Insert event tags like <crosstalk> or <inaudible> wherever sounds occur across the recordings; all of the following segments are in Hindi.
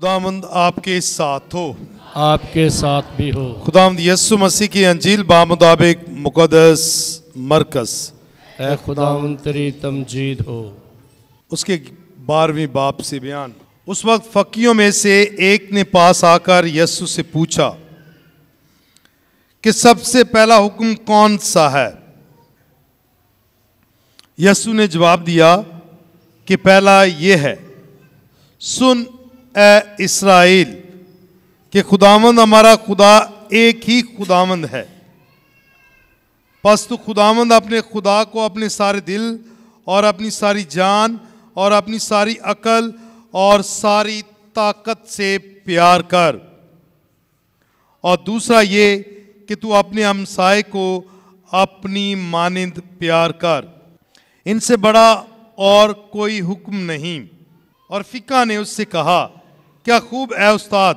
खुदामंद आपके साथ हो आपके साथ भी हो खुदामंद यसु मसीह की अंजील बामुताबिक मुकदस मरकस ए खुदावंद तेरी तमजीद हो उसके बारहवीं बाप से बयान उस वक्त फकीयों में से एक ने पास आकर यसु से पूछा कि सबसे पहला हुक्म कौन सा है यसु ने जवाब दिया कि पहला ये है सुन ए इसराइल कि खुदामंद हमारा खुदा एक ही खुदामंद है बस तो खुदामंद अपने खुदा को अपने सारे दिल और अपनी सारी जान और अपनी सारी अकल और सारी ताकत से प्यार कर और दूसरा ये कि तू अपने हमसाय को अपनी मानिंद प्यार कर इनसे बड़ा और कोई हुक्म नहीं और फिका ने उससे कहा क्या खूब ए उस्ताद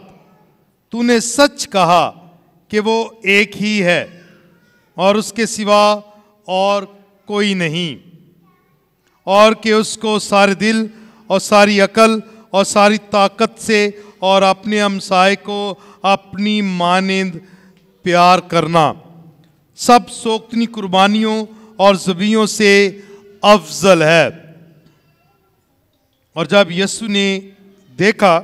तूने सच कहा कि वो एक ही है और उसके सिवा और कोई नहीं और कि उसको सारे दिल और सारी अकल और सारी ताकत से और अपने हमसाय को अपनी मानंद प्यार करना सब सोखनी कुर्बानियों और जबियों से अफजल है और जब यसु ने देखा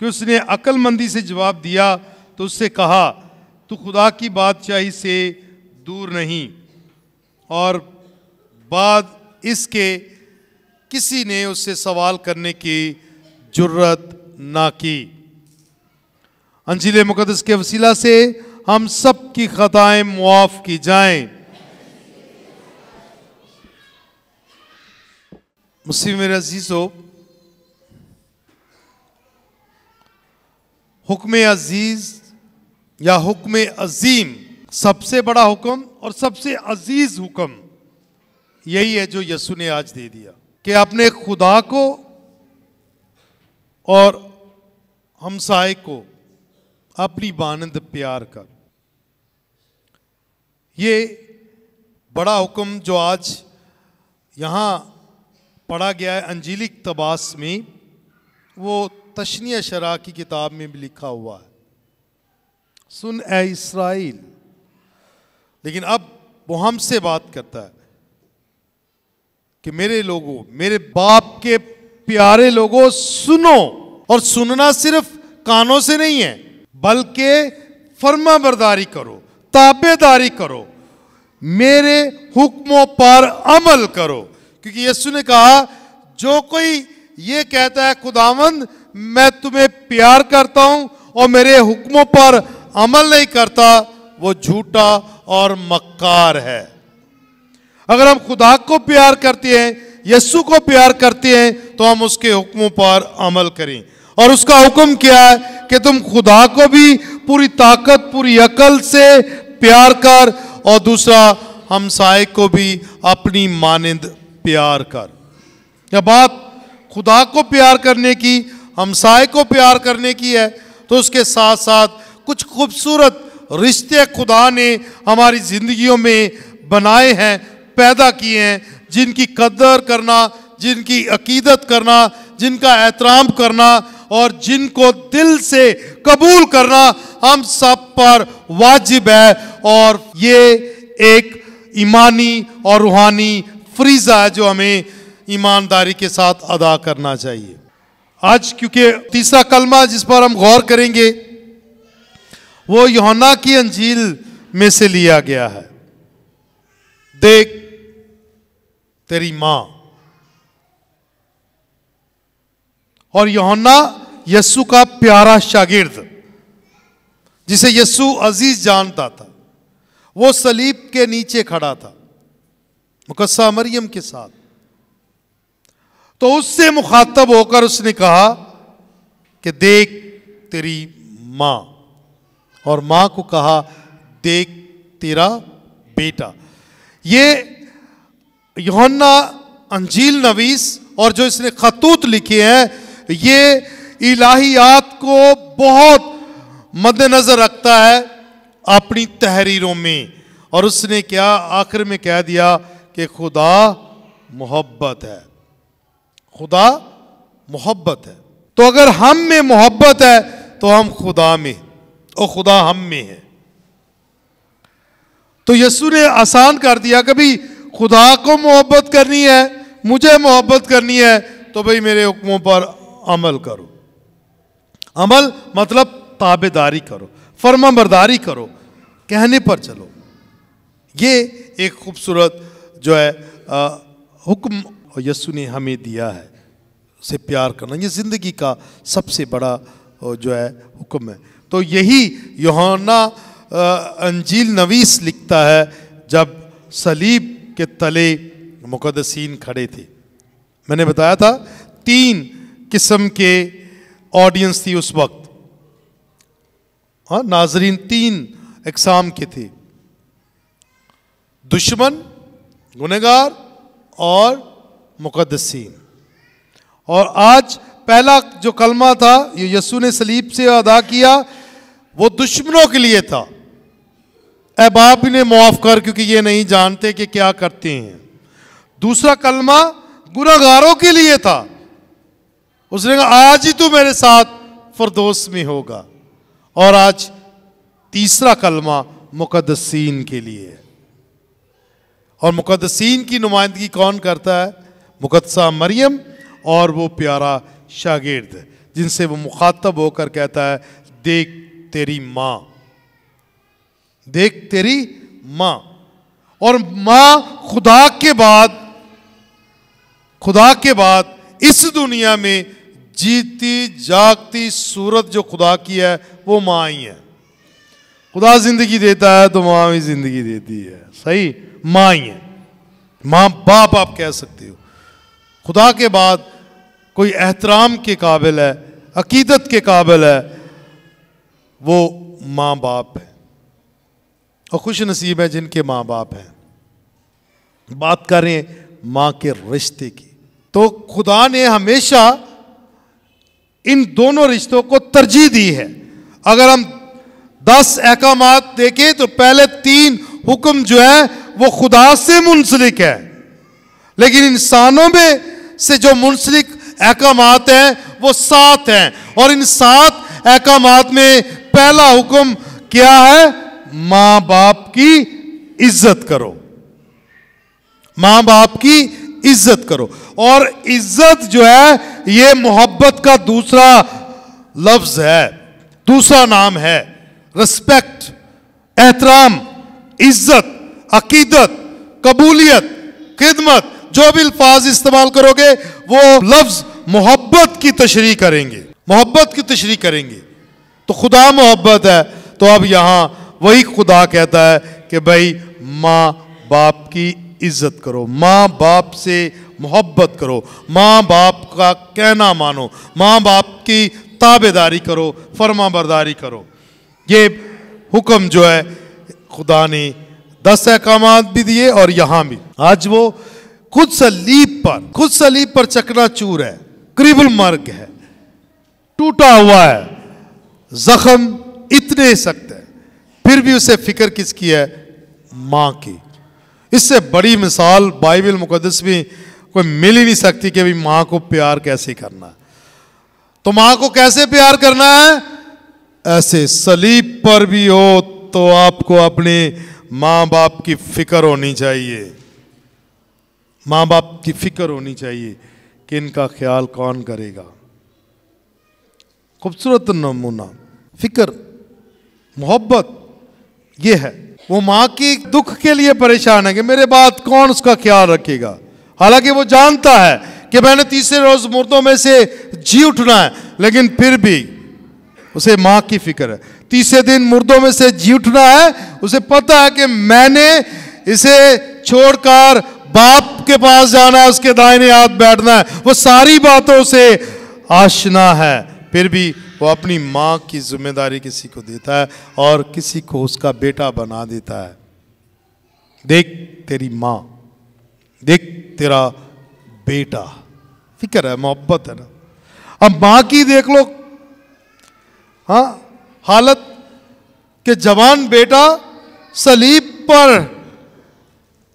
कि उसने अक्लमंदी से जवाब दिया तो उससे कहा तो खुदा की बादशाही से दूर नहीं और बाद इसके किसी ने उससे सवाल करने की जरूरत ना की अंजिल मुकदस के वसीला से हम सब की खताएं मुआफ़ की जाएं मुसीम अजीज़ हो हुक्म अजीज़ या हुक्म अजीम सबसे बड़ा हुक्म और सबसे अजीज हुक्म यही है जो यसु ने आज दे दिया कि अपने खुदा को और हमसाय को अपनी बानंद प्यार कर ये बड़ा हुक्म जो आज यहाँ पढ़ा गया है अंजीलिक तबास में वो तशनी शरा की किताब में भी लिखा हुआ है सुन ए इसराइल लेकिन अब वो हमसे बात करता है कि मेरे लोगों मेरे बाप के प्यारे लोगों सुनो और सुनना सिर्फ कानों से नहीं है बल्कि फर्मा बरदारी करो ताबेदारी करो मेरे हुक्मों पर अमल करो क्योंकि यीशु ने कहा जो कोई ये कहता है खुदावंद मैं तुम्हें प्यार करता हूं और मेरे हुक्मों पर अमल नहीं करता वो झूठा और मक्कार है अगर हम खुदा को प्यार करते हैं यस्सु को प्यार करते हैं तो हम उसके हुक्मों पर अमल करें और उसका हुक्म क्या है कि तुम खुदा को भी पूरी ताकत पूरी अकल से प्यार कर और दूसरा हमसाय को भी अपनी मानंद प्यार कर यह बात खुदा को प्यार करने की हमसाय को प्यार करने की है तो उसके साथ साथ कुछ खूबसूरत रिश्ते खुदा ने हमारी ज़िंदगियों में बनाए हैं पैदा किए हैं जिनकी कदर करना जिनकी अकीदत करना जिनका एहतराम करना और जिनको दिल से कबूल करना हम सब पर वाजिब है और ये एक ईमानी और रूहानी फ्रीज़ा है जो हमें ईमानदारी के साथ अदा करना चाहिए आज क्योंकि तीसरा कलमा जिस पर हम गौर करेंगे वो योना की अंजील में से लिया गया है देख तेरी मां और योना यस्सु का प्यारा शागिर्द जिसे यस्सु अजीज जानता था वो सलीब के नीचे खड़ा था मुकस्सा मरियम के साथ तो उससे मुखातब होकर उसने कहा कि देख तेरी मां और माँ को कहा देख तेरा बेटा ये योहन्ना अंजील नवीस और जो इसने खतूत लिखे हैं ये इलाहियात को बहुत मद्देनजर रखता है अपनी तहरीरों में और उसने क्या आखिर में कह दिया कि खुदा मोहब्बत है खुदा मोहब्बत है तो अगर हम में मोहब्बत है तो हम खुदा में और खुदा हम में है तो यसु ने आसान कर दिया कभी खुदा को मोहब्बत करनी है मुझे मोहब्बत करनी है तो भाई मेरे हुक्मों पर अमल करो अमल मतलब ताबेदारी करो फर्मा बरदारी करो कहने पर चलो ये एक खूबसूरत जो है हुक्म और यस्सु ने हमें दिया है से प्यार करना ये ज़िंदगी का सबसे बड़ा जो है हुक्म है तो यही योहाना अंजील नवीस लिखता है जब सलीब के तले मुकदसिन खड़े थे मैंने बताया था तीन किस्म के ऑडियंस थी उस वक्त हाँ नाजरीन तीन एक्साम के थे दुश्मन गुनहगार और मुकदसिन और आज पहला जो कलमा था ये यसु ने सलीब से अदा किया वो दुश्मनों के लिए था अहबाब ने मुआफ़ कर क्योंकि ये नहीं जानते कि क्या करते हैं दूसरा कलमा गुनागारों के लिए था उसने कहा आज ही तू मेरे साथ फरदोस में होगा और आज तीसरा कलमा मुकदसिन के लिए और मुकदसिन की नुमाइंदगी कौन करता है मुकदसा मरियम और वो प्यारा शागिर्द जिनसे वो मुखातब होकर कहता है देख तेरी माँ देख तेरी माँ और माँ खुदा के बाद खुदा के बाद इस दुनिया में जीती जागती सूरत जो खुदा की है वो माँ ही है खुदा जिंदगी देता है तो माँ भी जिंदगी देती है सही माँ ही है माँ बाप आप कह सकते हो खुदा के बाद कोई एहतराम के काबिल है अकीदत के काबिल है वो माँ बाप है और खुश नसीब है जिनके माँ बाप हैं बात करें माँ के रिश्ते की तो खुदा ने हमेशा इन दोनों रिश्तों को तरजीह दी है अगर हम दस अहकाम देखें तो पहले तीन हुक्म जो है वो खुदा से मुंसलिक है लेकिन इंसानों में से जो मुंसलिक अहकाम हैं वो सात हैं और इन सात अहकाम में पहला हुक्म क्या है माँ बाप की इज्जत करो माँ बाप की इज्जत करो और इज्जत जो है ये मोहब्बत का दूसरा लफ्ज है दूसरा नाम है रिस्पेक्ट एहतराम इज्जत अकीदत कबूलियत खिदमत जो भी अल्फाज इस्तेमाल करोगे वो लफ्ज मोहब्बत की तशरी करेंगे मोहब्बत की तशरी करेंगे तो खुदा मोहब्बत है तो अब यहाँ वही खुदा कहता है कि भाई माँ बाप की इज्जत करो माँ बाप से मोहब्बत करो माँ बाप का कहना मानो माँ बाप की ताबेदारी करो फर्मा बरदारी करो ये हुक्म जो है खुदा ने दस अहकाम भी दिए और यहाँ भी आज वो खुद सलीब पर खुद सलीब पर चकनाचूर है क्रिबल मार्ग है टूटा हुआ है जख्म इतने सख्त है फिर भी उसे फिक्र किसकी है मां की इससे बड़ी मिसाल बाइबल मुकदस में कोई मिल ही नहीं सकती कि भाई मां को प्यार कैसे करना तो मां को कैसे प्यार करना है ऐसे सलीब पर भी हो तो आपको अपने माँ बाप की फिक्र होनी चाहिए माँ बाप की फिक्र होनी चाहिए कि इनका ख्याल कौन करेगा खूबसूरत नमूना फिक्र मोहब्बत ये है वो माँ की दुख के लिए परेशान है कि मेरे बाद कौन उसका ख्याल रखेगा हालांकि वो जानता है कि मैंने तीसरे रोज मुर्दों में से जी उठना है लेकिन फिर भी उसे माँ की फिक्र है तीसरे दिन मुर्दों में से जी उठना है उसे पता है कि मैंने इसे छोड़कर बाप के पास जाना है उसके दाहिने हाथ बैठना है वो सारी बातों से आशना है फिर भी वो अपनी माँ की जिम्मेदारी किसी को देता है और किसी को उसका बेटा बना देता है देख तेरी माँ देख तेरा बेटा फिक्र है मोहब्बत है ना अब माँ की देख लो हाँ हालत के जवान बेटा सलीब पर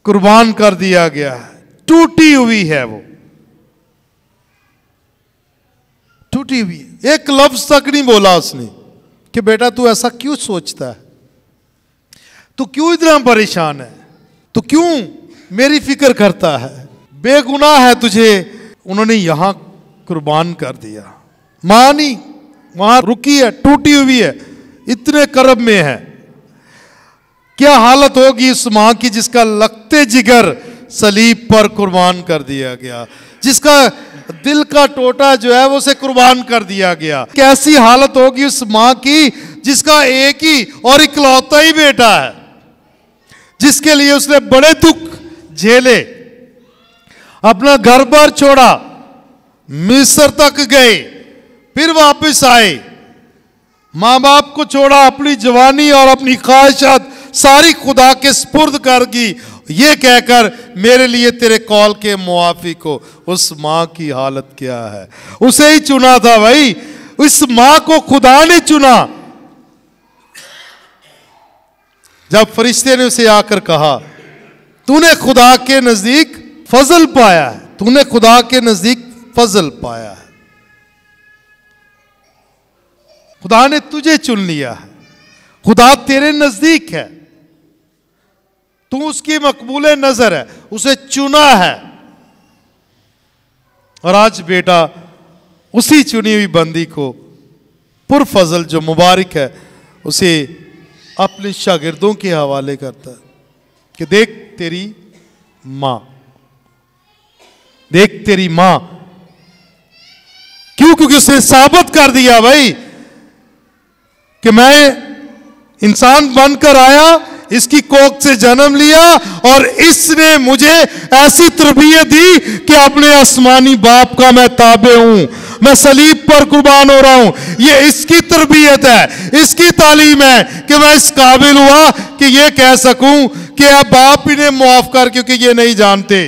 कुर्बान कर दिया गया है टूटी हुई है वो टूटी हुई है एक लफ्ज तक नहीं बोला उसने कि बेटा तू ऐसा क्यों सोचता है तू क्यों इतना परेशान है तू क्यों मेरी फिक्र करता है बेगुनाह है तुझे उन्होंने यहां कुर्बान कर दिया मानी वहां रुकी है टूटी हुई है इतने करब में है क्या हालत होगी उस मां की जिसका लगते जिगर सलीब पर कुर्बान कर दिया गया जिसका दिल का टोटा जो है वो उसे कुर्बान कर दिया गया कैसी हालत होगी उस मां की जिसका एक ही और इकलौता ही बेटा है जिसके लिए उसने बड़े दुख झेले अपना घर बार छोड़ा मिस्र तक गए फिर वापस आए मां बाप को छोड़ा अपनी जवानी और अपनी ख्वाहिशात सारी खुदा के स्पुर्द कर ये कहकर मेरे लिए तेरे कॉल के मुआफी को उस माँ की हालत क्या है उसे ही चुना था भाई उस माँ को खुदा ने चुना जब फरिश्ते ने उसे आकर कहा तूने खुदा के नजदीक फजल पाया है तूने खुदा के नजदीक फजल पाया है खुदा ने तुझे चुन लिया है खुदा तेरे नजदीक है तू उसकी मकबूल नजर है उसे चुना है और आज बेटा उसी चुनी हुई बंदी को पुरफजल जो मुबारक है उसे अपने शागिर्दों के हवाले करता है कि देख तेरी मां देख तेरी मां क्यों क्योंकि उसने साबित कर दिया भाई कि मैं इंसान बनकर आया इसकी कोख से जन्म लिया और इसने मुझे ऐसी तरबियत दी कि अपने आसमानी बाप का मैं ताबे हूं मैं सलीब पर कुर्बान हो रहा हूं ये इसकी तरबियत है इसकी तालीम है कि मैं इस काबिल हुआ कि ये कह सकूं कि अब बाप इन्हें मुआफ कर क्योंकि ये नहीं जानते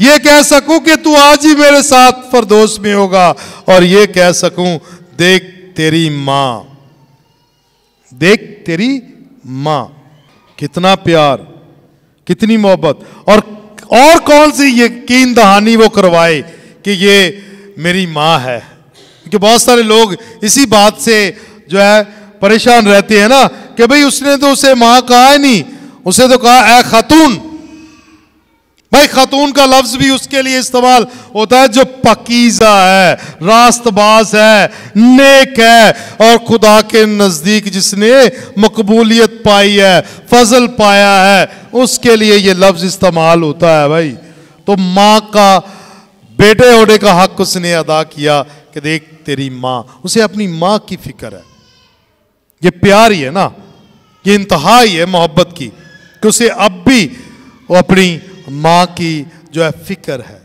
ये कह सकूं कि तू आज ही मेरे साथ फरदोश में होगा और ये कह सकूं देख तेरी मां देख तेरी मां कितना प्यार कितनी मोहब्बत और और कौन सी यकीन दहानी वो करवाए कि ये मेरी माँ है क्योंकि बहुत सारे लोग इसी बात से जो है परेशान रहते हैं ना कि भाई उसने तो उसे माँ कहा है नहीं उसे तो कहा ए खातून भाई खातून का लफ्ज भी उसके लिए इस्तेमाल होता है जो पकीजा है रास्तबाज है नेक है और खुदा के नज़दीक जिसने मकबूलियत पाई है फजल पाया है उसके लिए ये लफ्ज़ इस्तेमाल होता है भाई तो माँ का बेटे होने का हक उसने अदा किया कि देख तेरी माँ उसे अपनी माँ की फिक्र है ये प्यार ही है ना ये इंतहा है मोहब्बत की कि उसे अब भी वो अपनी माँ की जो है फ़िक्र है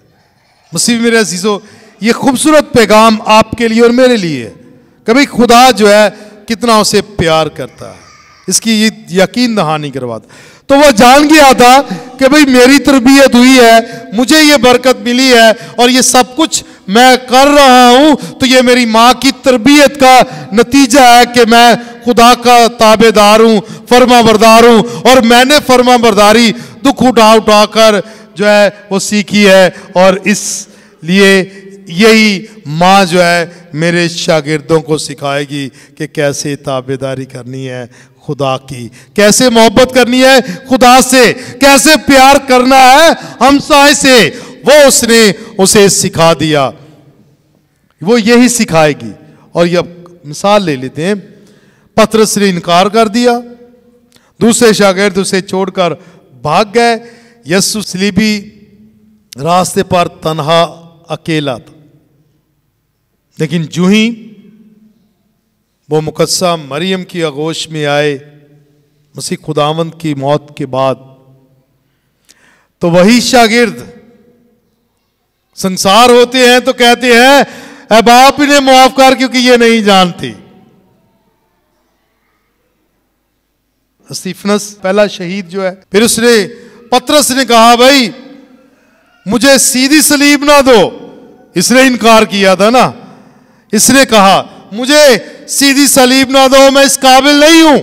मसीब मेरे अजीज़ो ये खूबसूरत पैगाम आपके लिए और मेरे लिए कभी खुदा जो है कितना उसे प्यार करता है इसकी ये यकीन दहानी करवाता तो वह जान गया था कि भाई मेरी तरबियत हुई है मुझे ये बरकत मिली है और ये सब कुछ मैं कर रहा हूँ तो ये मेरी माँ की तरबियत का नतीजा है कि मैं खुदा का ताबेदार हूँ फर्मा बरदार हूँ और मैंने फर्मा बरदारी दुख उठा उठा कर जो है वो सीखी है और इसलिए यही माँ जो है मेरे शागिर्दों को सिखाएगी कि कैसे ताबेदारी करनी है खुदा की कैसे मोहब्बत करनी है खुदा से कैसे प्यार करना है हमसाय से वो उसने उसे सिखा दिया वो यही सिखाएगी और ये मिसाल ले लेते हैं पत्र ने इनकार कर दिया दूसरे शागिर्द उसे छोड़कर भाग गए यस्सु सलीबी रास्ते पर तनहा अकेला था लेकिन जू ही वो मुकदसा मरियम की आगोश में आए मसीह खुदावंद की मौत के बाद तो वही शागिर्द संसार होते हैं तो कहते हैं अब आप इन्हें मुआफ कर क्योंकि ये नहीं जानती स्टीफनस पहला शहीद जो है फिर उसने पत्रस ने कहा भाई मुझे सीधी सलीब ना दो इसने इनकार किया था ना इसने कहा मुझे सीधी सलीब ना दो मैं इस काबिल नहीं हूं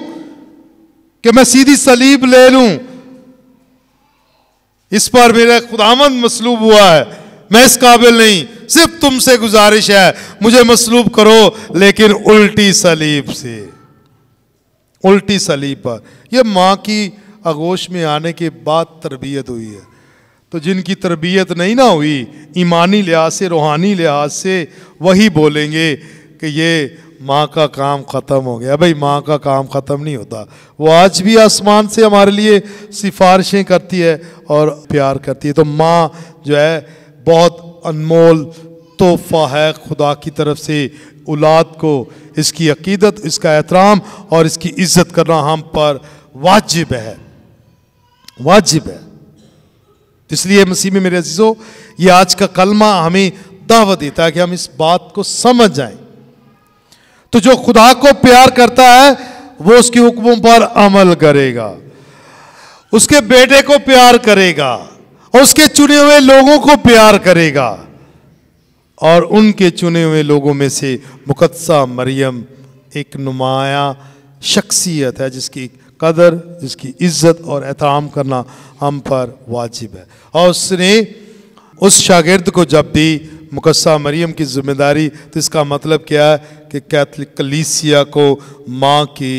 कि मैं सीधी सलीब ले लू इस पर मेरा खुदामंद मसलूब हुआ है मैं इस काबिल नहीं सिर्फ तुमसे गुजारिश है मुझे मसलूब करो लेकिन उल्टी सलीब से उल्टी सलीब पर यह माँ की आगोश में आने के बाद तरबियत हुई है तो जिनकी तरबियत नहीं ना हुई ईमानी लिहाज से रूहानी लिहाज से वही बोलेंगे कि ये माँ का काम ख़त्म हो गया भाई माँ का काम ख़त्म नहीं होता वो आज भी आसमान से हमारे लिए सिफारिशें करती है और प्यार करती है तो माँ जो है बहुत अनमोल तोहफ़ा है खुदा की तरफ से औलाद को इसकी अकीदत इसका एहतराम और इसकी इज़्ज़त करना हम पर वाजिब है वाजिब है इसलिए मसीह में मेरे अजीज़ों ये आज का कलमा हमें दावा देता है कि हम इस बात को समझ जाएं तो जो खुदा को प्यार करता है वो उसके हुक्मों पर अमल करेगा उसके बेटे को प्यार करेगा और उसके चुने हुए लोगों को प्यार करेगा और उनके चुने हुए लोगों में से मुकदसा मरियम एक नुमाया शख्सियत है जिसकी कदर जिसकी इज्जत और एहतराम करना हम पर वाजिब है और उसने उस शागिर्द को जब दी मुकदसा मरियम की जिम्मेदारी तो इसका मतलब क्या है कि कैथलिक कलीसिया को माँ की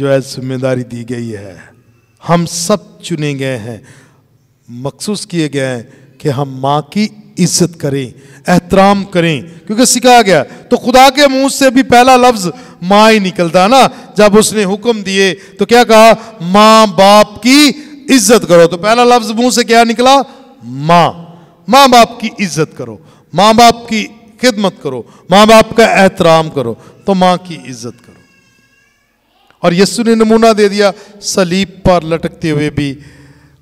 जो है जिम्मेदारी दी गई है हम सब चुने गए हैं मखसूस किए गए हैं कि हम माँ की इज्जत करें एहतराम करें क्योंकि सिखाया गया तो खुदा के मुंह से भी पहला लफ्ज माँ ही निकलता ना जब उसने हुक्म दिए तो क्या कहा माँ बाप की इज्जत करो तो पहला लफ्ज मुंह से क्या निकला माँ माँ बाप की इज्जत करो माँ बाप की खिदमत करो माँ बाप का एहतराम करो तो माँ की इज्जत करो और यस्सु ने नमूना दे दिया सलीब पर लटकते हुए भी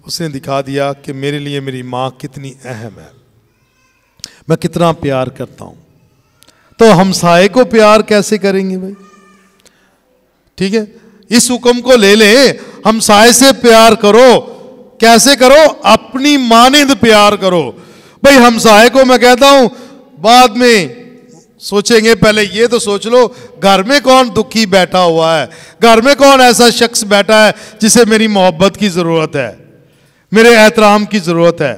उसने दिखा दिया कि मेरे लिए मेरी माँ कितनी अहम है मैं कितना प्यार करता हूं तो हमसाए को प्यार कैसे करेंगे भाई ठीक है इस हुक्म को ले ले हमसाए से प्यार करो कैसे करो अपनी मानिंद प्यार करो भाई हमसाए को मैं कहता हूं बाद में सोचेंगे पहले ये तो सोच लो घर में कौन दुखी बैठा हुआ है घर में कौन ऐसा शख्स बैठा है जिसे मेरी मोहब्बत की जरूरत है मेरे एहतराम की जरूरत है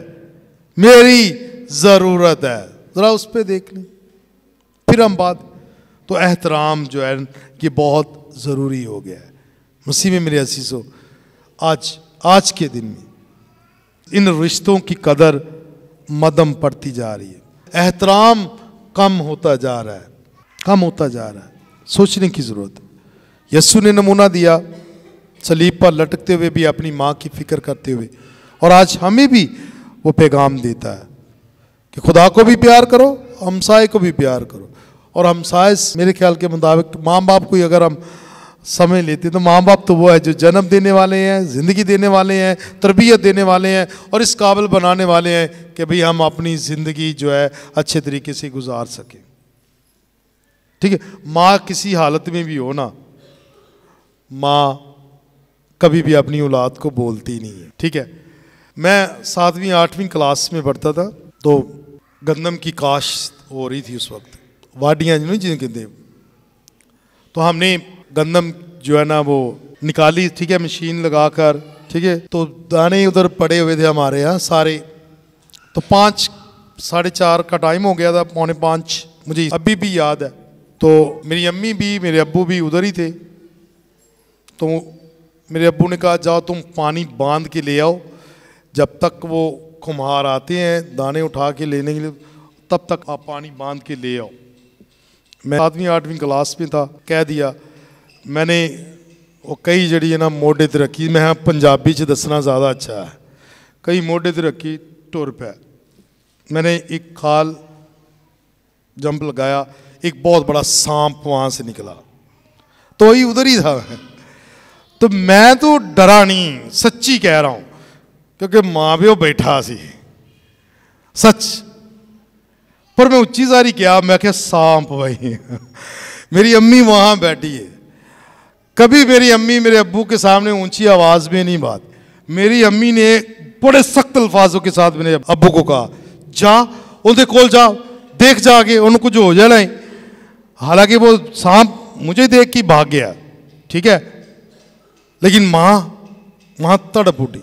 मेरी ज़रूरत है ज़रा उस पर देख लें फिर हम बात तो एहतराम जो है कि बहुत ज़रूरी हो गया है मुसीब मेरे असीसों आज आज के दिन में इन रिश्तों की कदर मदम पड़ती जा रही है एहतराम कम होता जा रहा है कम होता जा रहा है सोचने की ज़रूरत है यस्सु ने नमूना दिया सलीब पर लटकते हुए भी अपनी माँ की फिक्र करते हुए और आज हमें भी वो पैगाम देता है कि खुदा को भी प्यार करो हमसाए को भी प्यार करो और हमसाय मेरे ख्याल के मुताबिक माँ बाप को ही अगर हम समय लेते हैं तो माँ बाप तो वो है जो जन्म देने वाले हैं ज़िंदगी देने वाले हैं तरबियत देने वाले हैं और इस काबिल बनाने वाले हैं कि भाई हम अपनी ज़िंदगी जो है अच्छे तरीके से गुजार सकें ठीक है माँ किसी हालत में भी हो ना माँ कभी भी अपनी औलाद को बोलती नहीं है ठीक है मैं सातवीं आठवीं क्लास में पढ़ता था तो गंदम की काश्त हो रही थी उस वक्त वाडियाँ जो नहीं जिन्हें कहते तो हमने गंदम जो है ना वो निकाली ठीक है मशीन लगा कर ठीक है तो दाने उधर पड़े हुए थे हमारे यहाँ सारे तो पाँच साढ़े चार का टाइम हो गया था पौने पाँच मुझे अभी भी याद है तो मेरी अम्मी भी मेरे अबू भी उधर ही थे तो मेरे अबू ने कहा जाओ तुम पानी बांध के ले आओ जब तक वो कुम्हार आते हैं दाने उठा के लेने के लिए तब तक आप पानी बांध के ले आओ मैं सातवीं आठवीं क्लास में था कह दिया मैंने वो कई जड़ी ਹੈ ਨਾ ਮੋਢੇ ਤੇ ਰੱਖੀ ਮੈਂ ਪੰਜਾਬੀ ਚ ਦੱਸਣਾ ਜ਼ਿਆਦਾ ਅੱਛਾ ਹੈ ਕਈ ਮੋਢੇ ਤੇ ਰੱਖੀ ਟੁਰ मैंने एक खाल जंप लगाया एक बहुत बड़ा सांप वहाँ से निकला तो वही उधर ही था <laughs> तो मैं तो डरा नहीं सच्ची कह रहा हूँ क्योंकि माँ प्यो बैठा सी सच पर मैं उच्ची सारी क्या मैं क्या सांप भाई मेरी अम्मी वहाँ बैठी है कभी मेरी अम्मी मेरे अब्बू के सामने ऊंची आवाज़ में नहीं बात मेरी अम्मी ने बड़े सख्त अल्फाजों के साथ मेरे अब्बू को कहा जा उनके कोल जा देख जाके उनको कुछ हो जाना ही हालांकि वो सांप मुझे देख के भाग गया ठीक है लेकिन माँ वहाँ तड़प उठी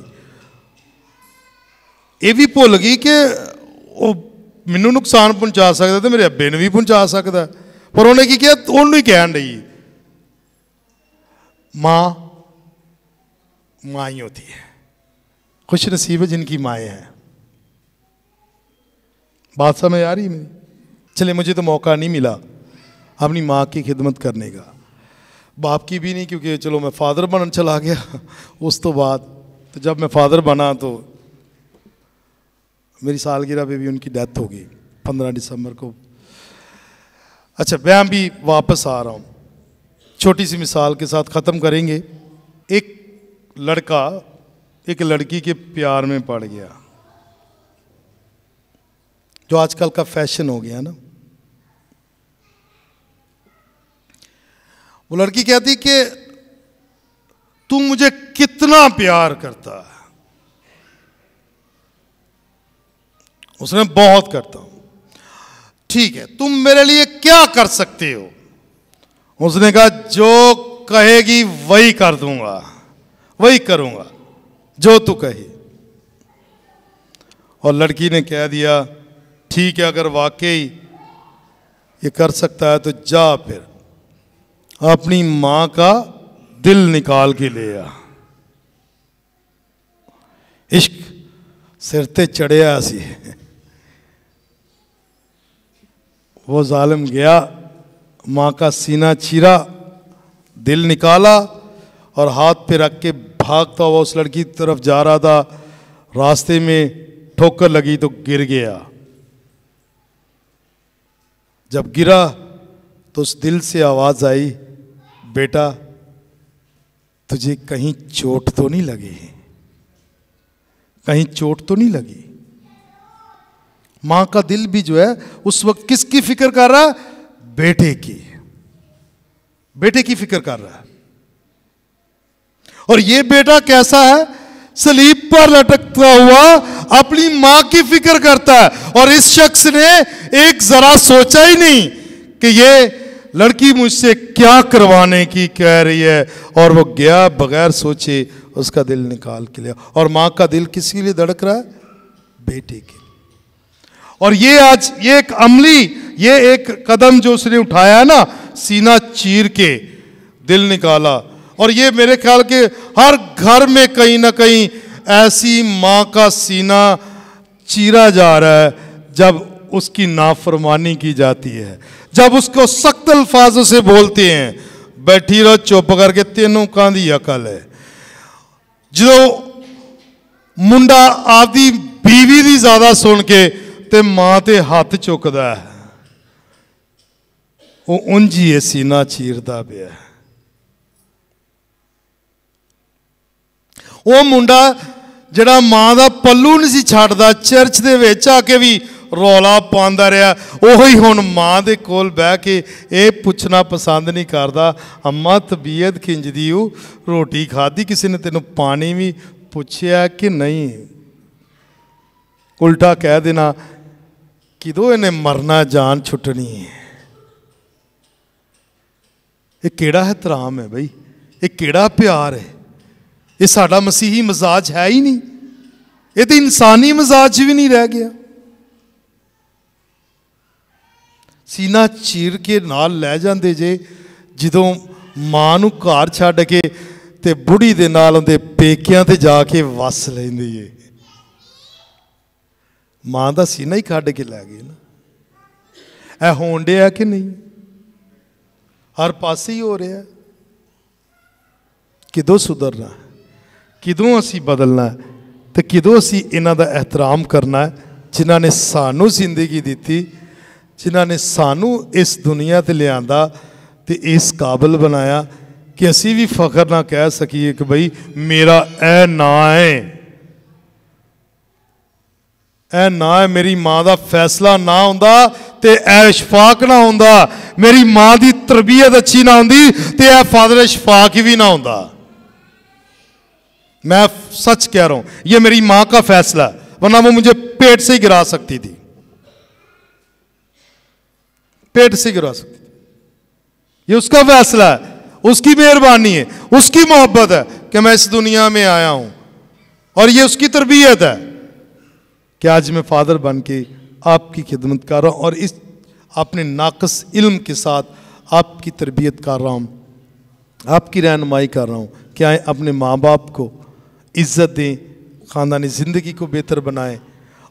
ਇਹ भुल गई कि ਕਿ नुकसान पहुँचा सकता तो मेरे अबे ਮੇਰੇ ਅੱਬੇ ਨੂੰ ਵੀ ਪਹੁੰਚਾ ਸਕਦਾ ਪਰ ਉਹਨੇ ਕੀ ਕਿਹਾ ਉਹਨੂੰ ਹੀ ਕਹਿਣ माँ ही होती है खुश नसीब है जिनकी माए हैं बात समझ आ रही मेरी चले मुझे तो मौका नहीं मिला अपनी माँ की खिदमत करने का बाप की भी नहीं क्योंकि चलो मैं फादर बनन चला गया उस तो बाद तो जब मैं फादर बना तो मेरी सालगिरह पे भी उनकी डेथ हो गई पंद्रह दिसंबर को अच्छा मैं भी वापस आ रहा हूँ छोटी सी मिसाल के साथ ख़त्म करेंगे एक लड़का एक लड़की के प्यार में पड़ गया जो आजकल का फैशन हो गया ना वो लड़की कहती कि तू मुझे कितना प्यार करता है उसने बहुत करता हूं ठीक है तुम मेरे लिए क्या कर सकते हो उसने कहा जो कहेगी वही कर दूंगा वही करूंगा जो तू कही और लड़की ने कह दिया ठीक है अगर वाकई ये कर सकता है तो जा फिर अपनी मां का दिल निकाल के ले आ इश्क सिर ते चढ़िया सी वो ालम गया माँ का सीना चीरा दिल निकाला और हाथ पे रख के भागता हुआ उस लड़की की तरफ जा रहा था रास्ते में ठोकर लगी तो गिर गया जब गिरा तो उस दिल से आवाज़ आई बेटा तुझे कहीं चोट तो नहीं लगी कहीं चोट तो नहीं लगी माँ का दिल भी जो है उस वक्त किसकी फिक्र कर रहा है बेटे की बेटे की फिक्र कर रहा है और ये बेटा कैसा है सलीब पर लटकता हुआ अपनी मां की फिक्र करता है और इस शख्स ने एक जरा सोचा ही नहीं कि ये लड़की मुझसे क्या करवाने की कह रही है और वो गया बगैर सोचे उसका दिल निकाल के लिया और मां का दिल किसके लिए धड़क रहा है बेटे के और ये आज ये एक अमली ये एक कदम जो उसने उठाया है ना सीना चीर के दिल निकाला और ये मेरे ख्याल के हर घर में कहीं ना कहीं ऐसी माँ का सीना चीरा जा रहा है जब उसकी नाफरमानी की जाती है जब उसको सख्त अल्फाजों से बोलते हैं बैठी रहो चुप करके तेनों कहती अकल है जो मुंडा आदि बीवी भी ज्यादा सुन के ਤੇ ਮਾਂ ਤੇ ਹੱਥ ਚੁੱਕਦਾ ਉਹ ਉਂਝ ਹੀ ਸੀਨਾ ਚੀਰਦਾ ਪਿਆ ਉਹ ਮੁੰਡਾ ਜਿਹੜਾ ਮਾਂ ਦਾ ਪੱਲੂ ਨਹੀਂ ਸੀ ਛੱਡਦਾ ਚਰਚ ਦੇ ਵਿੱਚ ਆ ਕੇ ਵੀ ਰੌਲਾ ਪਾਉਂਦਾ ਰਿਹਾ ਉਹੀ ਹੁਣ ਮਾਂ ਦੇ ਕੋਲ ਬਹਿ ਕੇ ਇਹ ਪੁੱਛਣਾ ਪਸੰਦ ਨਹੀਂ ਕਰਦਾ ਅੰਮਾ ਤਬੀਅਤ ਖਿੰਜਦੀ ਉਹ ਰੋਟੀ ਖਾਧੀ ਕਿਸੇ ਨੇ ਤੈਨੂੰ ਪਾਣੀ ਵੀ ਪੁੱਛਿਆ ਕਿ ਨਹੀਂ ਉਲਟਾ ਕਹਿ ਦੇਣਾ ਕਿਦੋਂ ਇਹਨੇ ਮਰਨਾ ਜਾਨ ਛੁੱਟਣੀ ਹੈ ਇਹ ਕਿਹੜਾ ਇਤਰਾਮ ਹੈ ਬਈ ਇਹ ਕਿਹੜਾ ਪਿਆਰ ਹੈ ਇਹ ਸਾਡਾ ਮਸੀਹੀ ਮਜ਼ਾਜ ਹੈ ਹੀ ਨਹੀਂ ਇਹ ਤੇ ਇਨਸਾਨੀ ਮਜ਼ਾਜ ਵੀ ਨਹੀਂ ਰਹਿ ਗਿਆ ਸੀਨਾ ਚੀਰ ਕੇ ਨਾਲ ਲੈ ਜਾਂਦੇ ਜੇ ਜਦੋਂ ਮਾਂ ਨੂੰ ਘਰ ਛੱਡ ਕੇ ਤੇ ਬੁੜੀ ਦੇ ਨਾਲ ਉਹਦੇ ਪੇਕਿਆਂ ਤੇ ਜਾ ਕੇ ਵਸ ਲੈਂਦੀ ਏ ਮਾਂ ਦਾ ਸੀਨਾ ਹੀ ਕੱਢ ਕੇ ਲੈ ਗਏ ਨਾ ਇਹ ਹੋਣ ਡਿਆ ਕਿ ਨਹੀਂ ਹਰ ਪਾਸੇ ਹੀ ਹੋ ਰਿਹਾ ਕਿਦੋਂ ਸੁਧਰਨਾ ਕਿਦੋਂ ਅਸੀਂ ਬਦਲਣਾ ਤੇ ਕਿਦੋਂ ਅਸੀਂ ਇਹਨਾਂ ਦਾ ਇਤਰਾਮ ਕਰਨਾ ਜਿਨ੍ਹਾਂ ਨੇ ਸਾਨੂੰ ਜ਼ਿੰਦਗੀ ਦਿੱਤੀ ਜਿਨ੍ਹਾਂ ਨੇ ਸਾਨੂੰ ਇਸ ਦੁਨੀਆ ਤੇ ਲਿਆਂਦਾ ਤੇ ਇਸ ਕਾਬਲ ਬਣਾਇਆ ਕਿ ਅਸੀਂ ਵੀ ਫਖਰ ਨਾ ਕਹਿ ਸਕੀਏ ਕਿ ਭਈ ਮੇਰਾ ਇਹ ਨਾਂ ਹੈ ऐ ना ਹੈ ਮੇਰੀ ਮਾਂ ਦਾ ਫੈਸਲਾ ਨਾ ਹੁੰਦਾ ਤੇ ना हों मेरी माँ की तरबीयत अच्छी ना होंगी तो ਹੁੰਦੀ फादर ਇਹ ਫਾਦਰ ਇਸ਼ਫਾਕ ਵੀ मैं सच कह रहा हूं यह मेरी माँ का फैसला वरना वो मुझे पेट से ही गिरा सकती थी पेट से गिरा सकती थी ये उसका फैसला है उसकी मेहरबानी है उसकी मोहब्बत है कि मैं इस दुनिया में आया हूं और ये उसकी तरबियत है कि आज मैं फ़ादर बन के आपकी खिदमत कर रहा हूँ और इस अपने नाकस इल्म के साथ आपकी तरबियत कर रहा हूँ आपकी रहनमाई कर रहा हूँ क्या अपने माँ बाप को इज़्ज़त दें ख़ानदानी ज़िंदगी को बेहतर बनाएं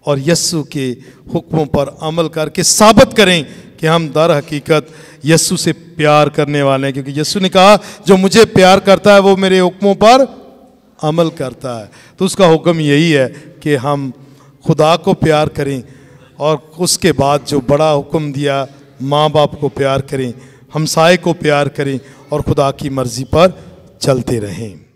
और यस्सु के हुक्मों पर अमल करके साबित करें कि हम दर हकीकत यस्सु से प्यार करने वाले हैं क्योंकि यस्सु ने कहा जो मुझे प्यार करता है वो मेरे हुक्मों पर अमल करता है तो उसका हुक्म यही है कि हम खुदा को प्यार करें और उसके बाद जो बड़ा हुक्म दिया माँ बाप को प्यार करें हमसाए को प्यार करें और खुदा की मर्ज़ी पर चलते रहें